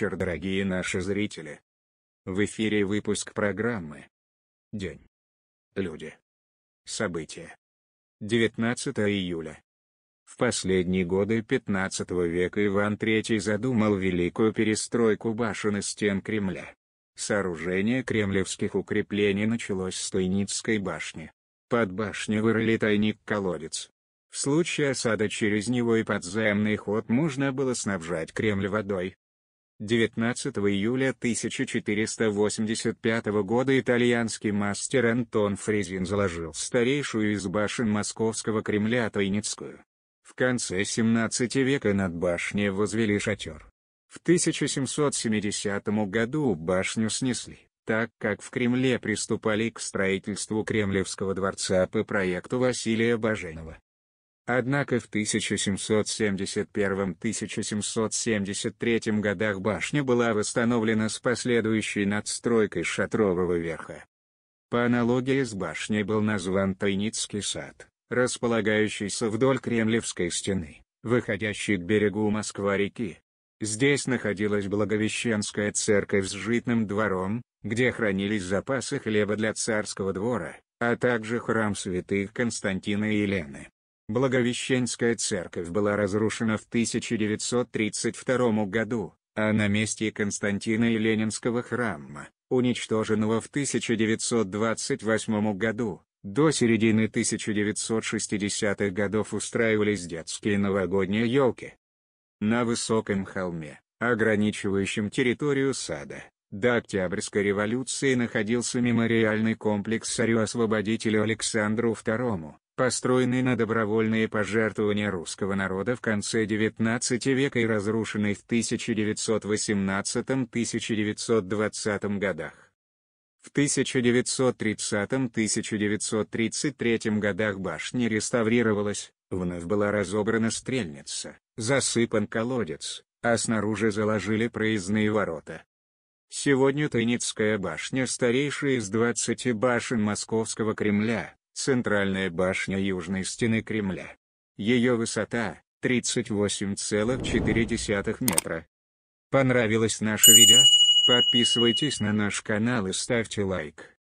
вечер, дорогие наши зрители. В эфире выпуск программы «День. Люди. События». 19 июля. В последние годы 15 века Иван III задумал великую перестройку башен и стен Кремля. Сооружение кремлевских укреплений началось с Тайницкой башни. Под башню вырыли тайник-колодец. В случае осада через него и подземный ход можно было снабжать Кремль водой, 19 июля 1485 года итальянский мастер Антон Фрезин заложил старейшую из башен московского Кремля Тайницкую. В конце 17 века над башней возвели шатер. В 1770 году башню снесли, так как в Кремле приступали к строительству Кремлевского дворца по проекту Василия Баженова. Однако в 1771-1773 годах башня была восстановлена с последующей надстройкой шатрового верха. По аналогии с башней был назван Тайницкий сад, располагающийся вдоль Кремлевской стены, выходящий к берегу Москва-реки. Здесь находилась Благовещенская церковь с житным двором, где хранились запасы хлеба для царского двора, а также храм святых Константина и Елены. Благовещенская церковь была разрушена в 1932 году, а на месте Константина и Ленинского храма, уничтоженного в 1928 году, до середины 1960-х годов устраивались детские новогодние елки. На высоком холме, ограничивающем территорию сада, до Октябрьской революции находился мемориальный комплекс царю-освободителю Александру II, построенный на добровольные пожертвования русского народа в конце XIX века и разрушенный в 1918-1920 годах. В 1930-1933 годах башня реставрировалась, вновь была разобрана стрельница, засыпан колодец, а снаружи заложили проездные ворота. Сегодня Тайницкая башня старейшая из 20 башен Московского Кремля, центральная башня южной стены Кремля. Ее высота – 38,4 метра. Понравилось наше видео? Подписывайтесь на наш канал и ставьте лайк.